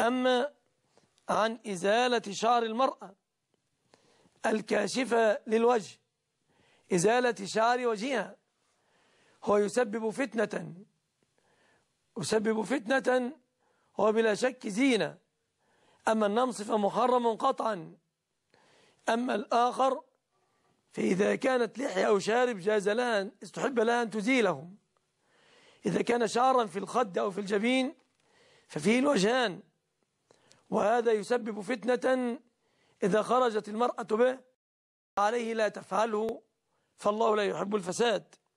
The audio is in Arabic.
أما عن إزالة شعر المرأة الكاشفة للوجه إزالة شعر وجهها هو يسبب فتنة يسبب فتنة هو بلا شك زينة أما النمص فمحرم قطعا أما الآخر فإذا كانت لحية أو شارب جاز لها استحب لها أن تزيلهم إذا كان شعرا في الخد أو في الجبين ففيه الوجهان وهذا يسبب فتنة إذا خرجت المرأة به عليه لا تفعله فالله لا يحب الفساد